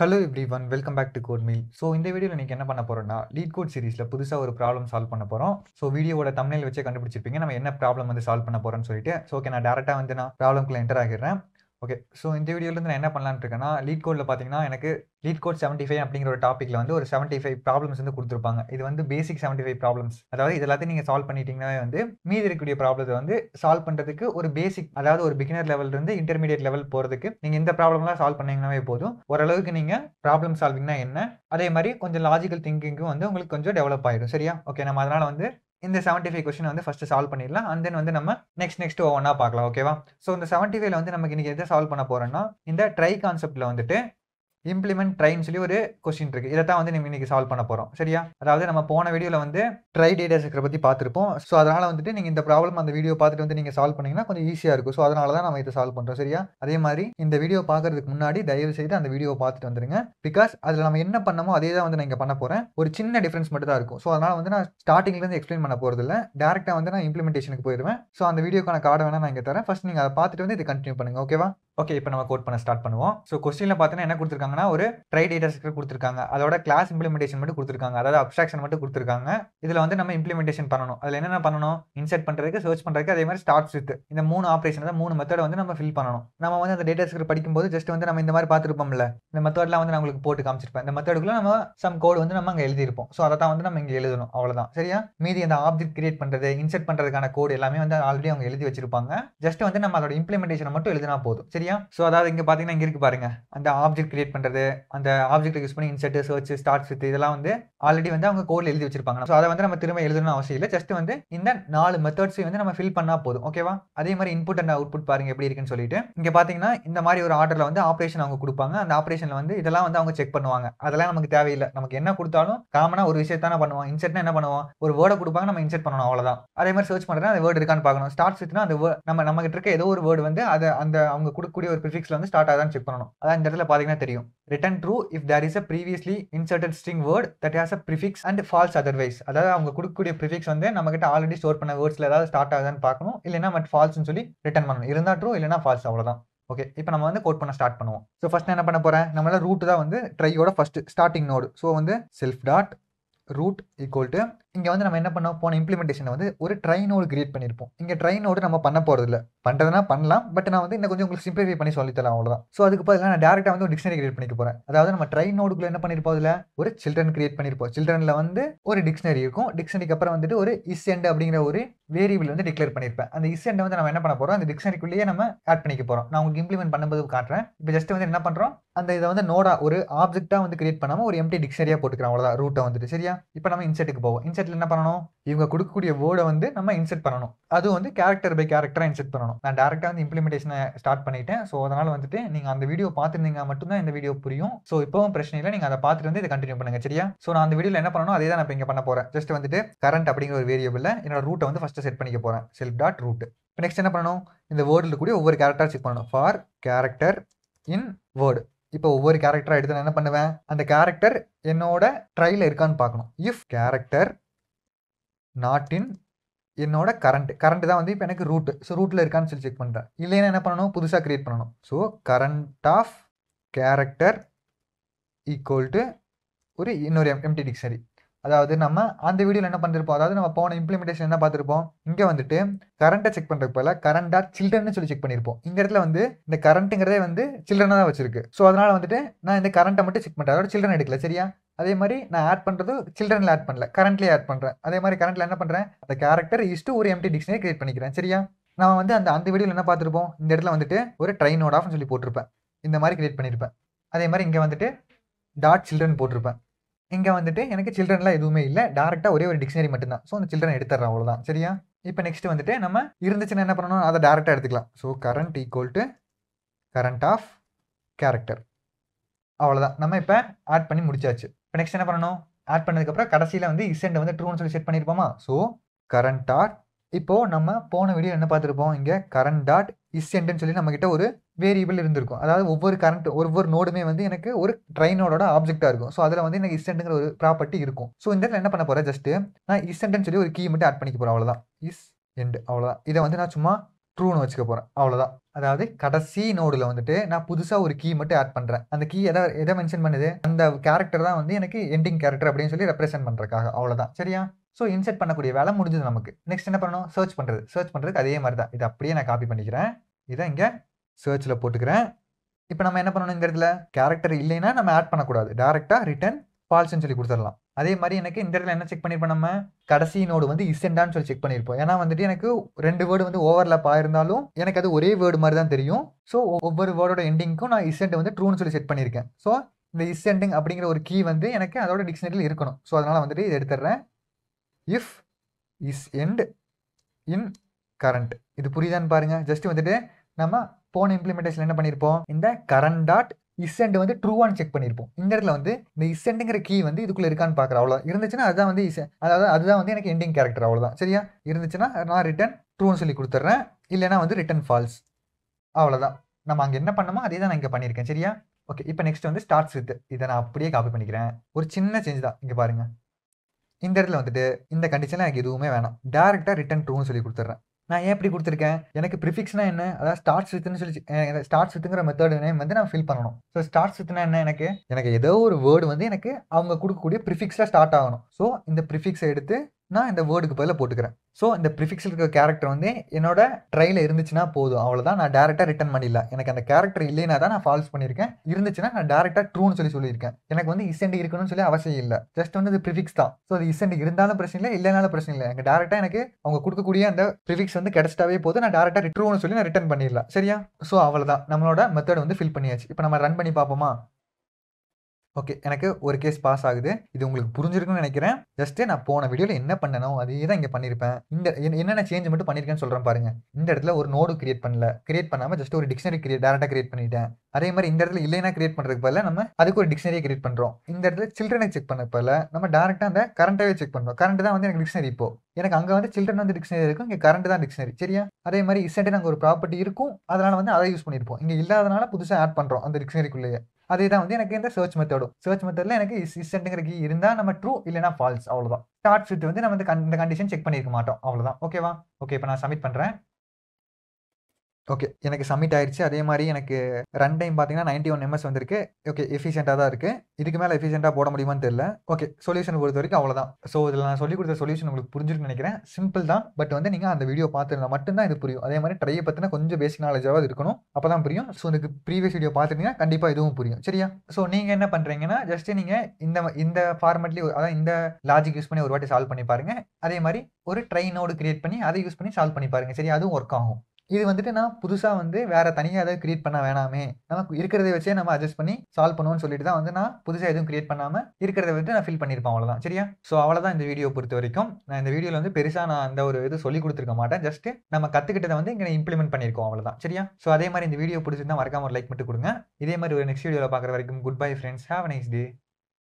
hello everyone welcome back to Code Meal so இந்த வீடியோவில் நீங்கள் என்ன பண்ண போகிறோம்னா லீட் கோட் சீரிஸில் புதுசாக ஒரு ப்ராப்ளம் சால்வ் பண்ண போகிறோம் ஸோ வீடியோட தமிழில் வச்சே கண்டுபிடிச்சிருப்பீங்க நம்ம என்ன ப்ராப்ளம் வந்து சால்வ் பண்ண போகிறோம்னு சொல்லிட்டு ஸோ ஓகே நான் டேரெக்டாக வந்து நான் ப்ராப்ளம்குள்ள என்டர் ஆகிடுறேன் ஓகே ஸோ இந்த வீடியோலேருந்து நான் என்ன பண்ணலான்னு இருக்கேன்னா லீட் கோடில் பார்த்தீங்கன்னா எனக்கு லீட் கோட் செவன்ட்டி ஃபைவ் அப்படிங்கிற ஒரு டாப்பிக்கில் வந்து ஒரு செவன்ட்டி ஃபைவ் ப்ராப்ளம்ஸ் வந்து கொடுத்துருப்பாங்க இது வந்து பேசிக் செவன்ட்டி ஃபைவ் ப்ராப்ளம்ஸ் அதாவது இது எல்லாத்தையும் நீங்கள் சால்வ் பண்ணிட்டீங்கன்னா வந்து மீதி இருக்கக்கூடிய ப்ராப்ளத்தை வந்து சால்வ் பண்ணுறதுக்கு ஒரு பேசிக் அதாவது ஒரு பிகினர் இருந்து இன்டர்மீடியட் லெவல் போகிறதுக்கு நீங்கள் இந்த ப்ராப்ளம்லாம் சால்வ் பண்ணிங்கனாவே போதும் ஓரளவுக்கு நீங்கள் ப்ராப்ளம் சால்விங்னா என்ன அதே மாதிரி கொஞ்சம் லாஜிக்கல் திங்கிங்கும் வந்து உங்களுக்கு கொஞ்சம் டெவலப் ஆகிடும் சரியா ஓகே நம்ம அதனால் வந்து இந்த செவன்ட்டி ஃபைவ் கொஸ்டின் வந்து ஃபஸ்ட்டு சால்வ் பண்ணிடலாம் அண்ட் தென் வந்து நம்ம நெக்ஸ்ட் நெக்ஸ்ட் ஒன்னாக பார்க்கலாம் ஓகேவா ஸோ இந்த செவன்ட்டி ஃபைவ்ல வந்து நமக்கு இன்றைக்கி எதை சால்வ் பண்ண போகிறோம்னா இந்த ட்ரை கான்செப்ட்டில் வந்துட்டு இம்ப்ளிமெண்ட் ட்ரைன்னு சொல்லி ஒரு கொஸ்டின் இருக்குது இதை தான் வந்து நம்ம இன்றைக்கி சால்வ் பண்ண போகிறோம் சரியா அதாவது நம்ம போன வீடியோவில் வந்து ட்ரை டேட்டா இருக்கிற பற்றி பார்த்துருப்போம் ஸோ அதனால் வந்துட்டு நீங்கள் இந்த ப்ராப்ளம் அந்த வீடியோ பார்த்துட்டு வந்து நீங்கள் சால்வ் பண்ணீங்கன்னா கொஞ்சம் ஈஸியாக இருக்கும் ஸோ அதனால தான் நம்ம இதை சால்வ் பண்ணுறோம் சரியா அதே மாதிரி இந்த வீடியோ பாக்குறதுக்கு முன்னாடி தயவு செய்து அந்த வீடியோ பார்த்துட்டு வந்துருங்க பிகாஸ் அதில் நம்ம என்ன பண்ணமோ அதே தான் வந்து நான் இங்க பண்ண போகிறேன் ஒரு சின்ன டிஃபரன்ஸ் மட்டும் தான் இருக்கும் ஸோ அதனால் வந்து நான் ஸ்டார்டிங்லேருந்து எக்ஸ்பிளைன் பண்ண போறது இல்ல டேரெக்டாக வந்து நான் இம்ப்ளிமெண்டேஷனுக்கு போயிடுவேன் ஸோ அந்த வீடியோக்கான கார்டு வேணால் நான் இங்கே தரேன் ஃபஸ்ட் நீங்கள் அதை பார்த்துட்டு வந்து இதை கண்டினியூ பண்ணுங்கள் ஓகேவா ஓகே இப்போ நம்ம கோட் பண்ண ஸ்டார்ட் பண்ணுவோம் ஸோ கொஸ்டினில் பார்த்தீங்கன்னா என்ன கொடுத்துருக்காங்கன்னா ஒரு ட்ரை டேட்டா ஸ்ட்ரக்சர் கொடுத்துருக்காங்க அதோட கிளாஸ் இம்ப்ளிமெண்டேஷன் மட்டும் கொடுத்துருக்காங்க அதாவது அப்ஸ்ட்ராக்ஷன் மட்டும் கொடுத்துருக்காங்க இதில் வந்து நம்ம இம்ப்ளிமெண்டேஷன் பண்ணணும் அதில் என்னென்ன பண்ணணும் இன்சர்ட் பண்ணுறதுக்கு சர்ச் பண்ணுறதுக்கு அதே மாதிரி ஸ்டார்ட் வித் இந்த மூணு ஆப்ரேஷன் தான் மூணு மெத்தடை வந்து நம்ம ஃபில் பண்ணணும் நம்ம வந்து அந்த டேட்டா ஸ்ட்ரக்சர் படிக்கும்போது ஜஸ்ட் வந்து நம்ம இந்த மாதிரி பார்த்துருப்போம்ல இந்த மெத்தட்லாம் வந்து நான் உங்களுக்கு போட்டு காமிச்சிருப்பேன் இந்த மெத்தடுக்குள்ள நம்ம சம் கோடு வந்து நம்ம அங்கே எழுதியிருப்போம் ஸோ அதை தான் வந்து நம்ம இங்கே எழுதணும் அவ்வளோதான் சரியா மீதி அந்த ஆப்ஜெக்ட் கிரியேட் பண்ணுறது இன்சர்ட் பண்ணுறதுக்கான கோடு எல்லாமே வந்து ஆல்ரெடி அவங்க எழுதி வச்சிருப்பாங்க ஜஸ்ட் வந்து நம்ம அதோட இம்ப்ளிமெண்டேஷன் மட்டும் எழுதினா போதும் சரியா முடியும் ஸோ அதாவது இங்கே பார்த்தீங்கன்னா இங்கே இருக்குது பாருங்க அந்த ஆப்ஜெக்ட் கிரியேட் பண்ணுறது அந்த ஆப்ஜெக்ட் யூஸ் பண்ணி இன்செர்ட் சர்ச் ஸ்டார்ட் வித் இதெல்லாம் வந்து ஆல்ரெடி வந்து அவங்க கோடில் எழுதி வச்சிருப்பாங்க ஸோ அதை வந்து நம்ம திரும்ப எழுதணும் அவசியம் இல்லை ஜஸ்ட் வந்து இந்த நாலு மெத்தட்ஸையும் வந்து நம்ம ஃபில் பண்ணால் போதும் ஓகேவா அதே மாதிரி இன்புட் அண்ட் அவுட்புட் பாருங்க எப்படி இருக்குன்னு சொல்லிட்டு இங்கே பார்த்தீங்கன்னா இந்த மாதிரி ஒரு ஆர்டரில் வந்து ஆப்ரேஷன் அவங்க கொடுப்பாங்க அந்த ஆப்ரேஷனில் வந்து இதெல்லாம் வந்து அவங்க செக் பண்ணுவாங்க அதெல்லாம் நமக்கு தேவையில்லை நமக்கு என்ன கொடுத்தாலும் காமனாக ஒரு விஷயத்தான பண்ணுவோம் இன்செர்ட்னா என்ன பண்ணுவோம் ஒரு வேர்டை கொடுப்பாங்க நம்ம இன்செர்ட் பண்ணணும் அவ்வளோதான் அதே மாதிரி சர்ச் பண்ணுறது அந்த வேர்டு இருக்கான்னு பார்க்கணும் ஸ்டார்ட் வித்னா அந்த நம்ம நம்ம கிட்ட இருக்க ஏதோ ஒரு வேர்டு வந்து அதை அந்த அவங்க கொடுக்க இருக்கக்கூடிய ஒரு ப்ரிஃபிக்ஸில் வந்து ஸ்டார்ட் ஆகாதான் செக் பண்ணணும் அதான் இந்த இடத்துல பார்த்தீங்கன்னா தெரியும் return true if there is a previously inserted string word that has a prefix and false otherwise அதாவது அவங்க கொடுக்கக்கூடிய ப்ரிஃபிக்ஸ் வந்து நம்ம கிட்ட ஆல்ரெடி ஸ்டோர் பண்ண வேர்ட்ஸ்ல ஏதாவது ஸ்டார்ட் ஆகுதான்னு பார்க்கணும் இல்லைன்னா பட் ஃபால்ஸ்னு சொல்லி ரிட்டன் பண்ணணும் இருந்தால் ட்ரூ இல்லைனா ஃபால்ஸ் அவ்வளோதான் ஓகே இப்போ நம்ம வந்து கோட் பண்ண ஸ்டார்ட் பண்ணுவோம் ஸோ ஃபஸ்ட் என்ன பண்ண போகிறேன் நம்மளால ரூட் தான் வந்து ட்ரையோட ஃபஸ்ட்டு ஸ்டார்டிங் நோடு ஸோ வந்து self dot root equal to இங்கே வந்து நம்ம என்ன பண்ணோம் போன இம்ப்ளிமெண்டேஷனை வந்து ஒரு ட்ரை நோடு கிரியேட் பண்ணியிருப்போம் இங்கே ட்ரை நோடு நம்ம பண்ண போகிறது இல்லை பண்ணுறதுனா பண்ணலாம் பட் நான் வந்து இன்னும் கொஞ்சம் உங்களுக்கு சிம்பிளிஃபை பண்ணி சொல்லித்தரலாம் அவ்வளோதான் ஸோ அதுக்கு பதிலாக நான் டேரெக்டாக வந்து ஒரு டிக்ஷனரி கிரியேட் பண்ணிக்க போகிறேன் அதாவது நம்ம ட்ரை நோடுக்குள்ள என்ன பண்ணியிருப்போம் அதில் ஒரு சில்ட்ரன் கிரியேட் பண்ணியிருப்போம் சில்ட்ரனில் வந்து ஒரு டிக்ஷனரி இருக்கும் டிக்ஷனரிக்கு அப்புறம் வந்துட்டு ஒரு எண்ட் அப்படிங்கிற ஒரு வேரியபிள் வந்து டிக்ளேர் பண்ணியிருப்பேன் அந்த எண்ட் வந்து நம்ம என்ன பண்ண போகிறோம் அந்த டிக்ஷனரிக்குள்ளேயே நம்ம ஆட் பண்ணிக்க போகிறோம் நான் உங்களுக்கு இம்ப்ளிமெண்ட் பண்ணும்போது காட்டுறேன் இப்போ ஜஸ்ட் வந்து என்ன பண்ணுறோம் அந்த இதை வந்து நோடா ஒரு ஆப்ஜெக்டாக வந்து கிரியேட் பண்ணாமல் ஒரு எம்டி டிக்ஷனரியாக போட்டுக்கிறோம் அவ்வளோதான் ரூட்டை வந்துட்டு சரியா இப்போ நம்ம இன்செட்டுக்கு போவோம் இன்செட் இடத்துல என்ன பண்ணணும் இவங்க கொடுக்கக்கூடிய வேர்டை வந்து நம்ம இன்செர்ட் பண்ணணும் அதுவும் வந்து கேரக்டர் பை கேரக்டராக இன்செர்ட் பண்ணணும் நான் டேரக்டாக வந்து இம்ப்ளிமெண்டேஷனை ஸ்டார்ட் பண்ணிட்டேன் ஸோ அதனால் வந்துட்டு நீங்கள் அந்த வீடியோ பார்த்துருந்தீங்க மட்டும்தான் இந்த வீடியோ புரியும் ஸோ இப்போவும் பிரச்சனை இல்லை நீங்கள் அதை பார்த்துட்டு வந்து இதை கண்டினியூ பண்ணுங்க சரியா ஸோ நான் அந்த வீடியோவில் என்ன பண்ணணும் அதே தான் நான் இங்கே பண்ண போகிறேன் ஜஸ்ட் வந்துட்டு கரண்ட் அப்படிங்கிற ஒரு வேரியபிளில் என்னோட ரூட்டை வந்து ஃபஸ்ட்டு செட் பண்ணிக்க போகிறேன் செல்ஃப் டாட் ரூட் இப்போ நெக்ஸ்ட் என்ன பண்ணணும் இந்த வேர்டில் கூட ஒவ்வொரு கேரக்டர் செக் பண்ணணும் ஃபார் கேரக்டர் இன் வேர்டு இப்போ ஒவ்வொரு கேரக்டராக எடுத்து நான் என்ன பண்ணுவேன் அந்த கேரக்டர் என்னோட ட்ரையில் இருக்கான்னு பார்க்கணும் இஃப் கேரக்டர் நாட் இன் என்னோட கரண்ட் கரண்ட் தான் வந்து இப்போ எனக்கு ரூட் ஸோ ரூட்டில் இருக்கான்னு சொல்லி செக் பண்ணுறேன் இல்லைன்னா என்ன பண்ணணும் புதுசாக க்ரியேட் பண்ணணும் so current of character equal to ஒரு இன்னொரு எம்டி டிக்ஷனரி அதாவது நம்ம அந்த வீடியோவில் என்ன பண்ணிருப்போம் அதாவது நம்ம போன இம்ப்ளிமெண்டேஷன் என்ன பார்த்துருப்போம் இங்கே வந்துட்டு கரண்ட்டை செக் பண்ணுறது போல கரண்டாக சில்ட்ரன் சொல்லி செக் பண்ணியிருப்போம் இந்த இடத்துல வந்து இந்த கரண்ட்டுங்கிறதே வந்து சில்ட்ரனாக தான் வச்சிருக்கு ஸோ அதனால் வந்துட்டு நான் இந்த கரண்ட்டை மட்டும் செக் பண்ணுறேன் அதோட சில்ட்ரன் எடுக்கல சரியா அதே மாதிரி நான் ஆட் பண்ணுறது சில்ட்ரனில் ஆட் பண்ணல கரண்ட்லேயே ஆட் பண்ணுறேன் அதே மாதிரி கரண்ட்டில் என்ன பண்ணுறேன் அந்த கேரக்டர் இஸ்ட்டு ஒரு எம்டி டிக்ஷனரி கிரியேட் பண்ணிக்கிறேன் சரியா நான் வந்து அந்த அந்த வீடியோவில் என்ன பார்த்துருப்போம் இந்த இடத்துல வந்துட்டு ஒரு ட்ரெயின் ஓட் ஆஃப்னு சொல்லி போட்டிருப்பேன் இந்த மாதிரி கிரியேட் பண்ணியிருப்பேன் அதே மாதிரி இங்கே வந்துட்டு டாட் சில்ட்ரன் போட்டிருப்பேன் இங்கே வந்துட்டு எனக்கு சில்ட்ரன்லாம் எதுவுமே இல்லை டேரெக்டாக ஒரே ஒரு டிக்ஷனரி மட்டும்தான் ஸோ அந்த சில்ட்ரன் எடுத்துடுறேன் அவ்வளோதான் சரியா இப்போ நெக்ஸ்ட் வந்துட்டு நம்ம இருந்துச்சுன்னா என்ன பண்ணணும் அதை டேரெக்டாக எடுத்துக்கலாம் so current equal to current of character அவ்வளோதான் நம்ம இப்போ ஆட் பண்ணி முடிச்சாச்சு இப்போ நெக்ஸ்ட் என்ன பண்ணணும் ஆட் பண்ணதுக்கப்புறம் கடைசியில் வந்து இசெண்டை வந்து ட்ரூன்னு சொல்லி செட் பண்ணியிருப்போமா ஸோ கரண்ட் டாட் இப்போது நம்ம போன வீடியோ என்ன பார்த்துருப்போம் இங்கே கரண்ட் டாட் இசெண்டுன்னு சொல்லி நம்மக்கிட்ட ஒரு வேரியபிள் இருந்திருக்கும் அதாவது ஒவ்வொரு கரண்ட் ஒவ்வொரு நோடுமே வந்து எனக்கு ஒரு ட்ரைனோட ஆப்ஜெக்டாக இருக்கும் ஸோ அதில் வந்து எனக்கு இசெண்டுங்கிற ஒரு ப்ராப்பர்ட்டி இருக்கும் ஸோ இந்த இடத்துல என்ன பண்ண போகிறேன் ஜஸ்ட்டு நான் இசெண்டுன்னு சொல்லி ஒரு கீ மட்டும் ஆட் பண்ணிக்க போகிறேன் அவ்வளோதான் இஸ் எண்டு அவ்வளோதான் இதை வந்து நான் சும்மா ட்ரூன்னு வச்சுக்க போகிறேன் அவ்வளோதான் அதாவது கடைசி நோடில் வந்துட்டு நான் புதுசாக ஒரு கீ மட்டும் ஆட் பண்ணுறேன் அந்த கீ எதை எதை மென்ஷன் பண்ணுது அந்த கேரக்டர் தான் வந்து எனக்கு எண்டிங் கேரக்டர் அப்படின்னு சொல்லி ரெப்ரசென்ட் பண்ணுறக்காக அவ்வளோதான் சரியா ஸோ இன்செட் பண்ணக்கூடிய வேலை முடிஞ்சது நமக்கு நெக்ஸ்ட் என்ன பண்ணணும் சர்ச் பண்ணுறது சர்ச் பண்ணுறதுக்கு அதே மாதிரி தான் இதை அப்படியே நான் காப்பி பண்ணிக்கிறேன் இதை இங்கே சர்ச்சில் போட்டுக்கிறேன் இப்போ நம்ம என்ன பண்ணணுங்கிறதுல கேரக்டர் இல்லைன்னா நம்ம ஆட் பண்ணக்கூடாது டேரெக்டாக ரிட்டன் ஃபால்ஸ்ன்னு சொல்லி கொடுத்துடலாம் அதே மாதிரி எனக்கு இந்த இடத்துல என்ன செக் பண்ணியிருப்போம் நம்ம கடைசி நோடு வந்து இசெண்டான்னு சொல்லி செக் பண்ணியிருப்போம் ஏன்னா வந்துட்டு எனக்கு ரெண்டு வேர்டு வந்து ஓவர்லாப் ஆயிருந்தாலும் எனக்கு அது ஒரே வேர்டு மாதிரி தான் தெரியும் ஸோ ஒவ்வொரு வேர்டோட எண்டிங்க்கும் நான் இசெண்ட் வந்து ட்ரூன்னு சொல்லி செட் பண்ணியிருக்கேன் ஸோ இந்த இசெண்டிங் அப்படிங்கிற ஒரு கீ வந்து எனக்கு அதோட டிக்ஷனரியில் இருக்கணும் ஸோ அதனால் வந்துட்டு இது எடுத்துடுறேன் if is end in current இது புரியுதான்னு பாருங்கள் ஜஸ்ட் வந்துட்டு நம்ம போன இம்ப்ளிமெண்டேஷன் என்ன பண்ணியிருப்போம் இந்த கரண்ட் டாட் இசெண்ட் வந்து ட்ரூவான்னு செக் பண்ணியிருப்போம் இந்த இடத்துல வந்து இந்த இசெண்டுங்கிற கீ வந்து இதுக்குள்ளே இருக்கான்னு பார்க்குற அவ்வளோ இருந்துச்சுன்னா அதுதான் வந்து இசை அதாவது அதுதான் வந்து எனக்கு எண்டிங் கேரக்டர் அவ்வளோதான் சரியா இருந்துச்சுன்னா நான் ரிட்டன் ட்ரூன்னு சொல்லி கொடுத்துட்றேன் இல்லைனா வந்து ரிட்டன் ஃபால்ஸ் அவ்வளோதான் நம்ம அங்கே என்ன பண்ணமோ அதே தான் நான் இங்கே பண்ணியிருக்கேன் சரியா ஓகே இப்போ நெக்ஸ்ட் வந்து ஸ்டார்ட்ஸ் வித் இதை நான் அப்படியே காப்பி பண்ணிக்கிறேன் ஒரு சின்ன சேஞ்ச் தான் இங்கே பாருங்கள் இந்த இடத்துல வந்துட்டு இந்த கண்டிஷனில் எனக்கு எதுவுமே வேணாம் டேரெக்டாக ரிட்டன் ட்ரூன்னு சொல்லி கொடுத்துட்றேன் நான் ஏன் எப்படி கொடுத்துருக்கேன் எனக்கு ப்ரிஃபிக்ஸ்னா என்ன அதாவது ஸ்டார்ட்ஸ் வித்துன்னு சொல்லி ஸ்டார்ட்ஸ் வித்துங்கிற மெத்தட் நேம் வந்து நான் ஃபில் பண்ணணும் ஸோ ஸ்டார்ட்ஸ் வித்துனா என்ன எனக்கு எனக்கு ஏதோ ஒரு வேர்டு வந்து எனக்கு அவங்க கொடுக்கக்கூடிய ப்ரிஃபிக்ஸில் ஸ்டார்ட் ஆகணும் ஸோ இந்த ப்ரிஃபிக்ஸை எடுத்து நான் இந்த வேர்டுக்கு பதில் போட்டுக்கிறேன் ஸோ இந்த ப்ரிஃபிக்ஸில் இருக்க கேரக்டர் வந்து என்னோட ட்ரையில் இருந்துச்சுன்னா போதும் அவ்வளோதான் நான் டேரெக்டாக ரிட்டன் பண்ணிடலாம் எனக்கு அந்த கேரக்டர் இல்லைனா தான் நான் ஃபால்ஸ் பண்ணியிருக்கேன் இருந்துச்சுன்னா நான் டேரெக்டாக ட்ரூன்னு சொல்லி சொல்லியிருக்கேன் எனக்கு வந்து இசண்ட் இருக்கணும்னு சொல்லி அவசியம் இல்லை ஜஸ்ட் வந்து இது ப்ரிஃபிக்ஸ் தான் ஸோ அது இசெண்ட் இருந்தாலும் பிரச்சனை இல்லை இல்லைனாலும் பிரச்சனை இல்லை எனக்கு டேரெக்டாக எனக்கு அவங்க கொடுக்கக்கூடிய அந்த ப்ரிஃபிக்ஸ் வந்து கிடச்சிட்டாவே போதும் நான் டேரெக்டாக ரிட்ரூன்னு சொல்லி நான் ரிட்டன் பண்ணிடலாம் சரியா ஸோ அவ்வளோதான் நம்மளோட மெத்தட் வந்து ஃபில் பண்ணியாச்சு இப்போ நம்ம ரன் பண்ணி பார்ப்போமா ஓகே எனக்கு ஒரு கேஸ் பாஸ் ஆகுது இது உங்களுக்கு புரிஞ்சிருக்குன்னு நினைக்கிறேன் ஜஸ்ட்டு நான் போன வீடியோவில் என்ன பண்ணணும் அதே தான் இங்கே பண்ணியிருப்பேன் இந்த என்னென்ன சேஞ்ச் மட்டும் பண்ணியிருக்கேன்னு சொல்கிறேன் பாருங்க இந்த இடத்துல ஒரு நோடு கிரியேட் பண்ணல கிரியேட் பண்ணாமல் ஜஸ்ட் ஒரு டிக்ஷனரி கிரியேட் டேரக்டாக கிரியேட் பண்ணிட்டேன் அதே மாதிரி இந்த இடத்துல இல்லைனா கிரியேட் பண்ணுறதுக்கு பதில் நம்ம அதுக்கு ஒரு டிக்ஷனரியை கிரியேட் பண்ணுறோம் இந்த இடத்துல சில்ட்ரனை செக் பண்ண போல நம்ம டேரெக்டாக அந்த கரண்ட்டாகவே செக் பண்ணுறோம் கரண்ட் தான் வந்து எனக்கு டிக்ஷனரி இப்போ எனக்கு அங்கே வந்து சில்ட்ரன் வந்து டிக்ஷனரி இருக்கும் இங்கே கரண்ட் தான் டிக்ஷனரி சரியா அதே மாதிரி இசைட்டு நாங்கள் ஒரு ப்ராப்பர்ட்டி இருக்கும் அதனால் வந்து அதை யூஸ் பண்ணியிருப்போம் இங்கே இல்லாதனால புதுசாக ஆட் பண்ணுறோம் அந்த டிக்ஷனரிக்குள்ளேயே அதே தான் வந்து எனக்கு இந்த சர்ச் மெத்தடும் சர்ச் மெத்தடில் எனக்கு இஸ் இஸ்டன்ட்டுங்கிற கீ இருந்தால் நம்ம ட்ரூ இல்லைனா ஃபால்ஸ் அவ்வளோதான் ஸ்டார்ட் ஃபிட் வந்து நம்ம இந்த கண்டிஷன் செக் பண்ணியிருக்க மாட்டோம் அவ்வளோதான் ஓகேவா ஓகே இப்போ நான் சப்மிட் பண்ணுறேன் ஓகே எனக்கு சப்மிட் ஆயிடுச்சு அதே மாதிரி எனக்கு ரன் டைம் பார்த்தீங்கன்னா நைன்டி ஒன் எம்எஸ் வந்திருக்கு ஓகே எஃபிஷியண்டாக தான் இருக்குது இதுக்கு மேலே எஃபிஷியண்டாக போட முடியுமான்னு தெரியல ஓகே சொல்யூஷன் பொறுத்த வரைக்கும் அவ்வளோதான் ஸோ இதில் நான் சொல்லிக் கொடுத்த சொல்யூஷன் உங்களுக்கு புரிஞ்சிருக்குன்னு நினைக்கிறேன் சிம்பிள் தான் பட் வந்து நீங்கள் அந்த வீடியோ பார்த்துருந்தா மட்டும்தான் இது புரியும் அதே மாதிரி ட்ரையை பற்றின கொஞ்சம் பேசிக் நாலேஜாவது இருக்கணும் அப்போ தான் புரியும் ஸோ இதுக்கு ப்ரீவியஸ் வீடியோ பார்த்துட்டீங்கன்னா கண்டிப்பாக இதுவும் புரியும் சரியா ஸோ நீங்கள் என்ன பண்ணுறீங்கன்னா ஜஸ்ட்டு நீங்கள் இந்த இந்த ஃபார்மெட்லேயே அதாவது இந்த லாஜிக் யூஸ் பண்ணி ஒரு வாட்டி சால்வ் பண்ணி பாருங்கள் அதே மாதிரி ஒரு ட்ரை நோடு கிரியேட் பண்ணி அதை யூஸ் பண்ணி சால்வ் பண்ணி பாருங்கள் சரி அதுவும் ஒர்க் ஆகும் இது வந்துட்டு நான் புதுசாக வந்து வேறு தனியாக எதாவது க்ரியேட் பண்ண வேணாமே நமக்கு இருக்கிறத வச்சே நம்ம அட்ஜஸ்ட் பண்ணி சால்வ் பண்ணுவோம்னு சொல்லிட்டு தான் வந்து நான் புதுசாக எதுவும் க்ரியேட் பண்ணாமல் இருக்கிறத வந்து நான் ஃபில் பண்ணியிருப்பேன் அவ்வளோதான் சரியா ஸோ அவ்வளோதான் இந்த வீடியோ பொறுத்த வரைக்கும் நான் இந்த வீடியோவில் வந்து பெருசாக நான் அந்த ஒரு இது சொல்லி கொடுத்துருக்க மாட்டேன் ஜஸ்ட் நம்ம கற்றுக்கிட்டதை வந்து இங்கே இம்ப்ளிமெண்ட் பண்ணியிருக்கோம் அவ்வளோதான் சரியா ஸோ அதே மாதிரி இந்த வீடியோ பிடிச்சிருந்தா மறக்காம ஒரு லைக் மட்டும் கொடுங்க இதே மாதிரி ஒரு நெக்ஸ்ட் வீடியோவில் பார்க்குற வரைக்கும் good bye friends have nice day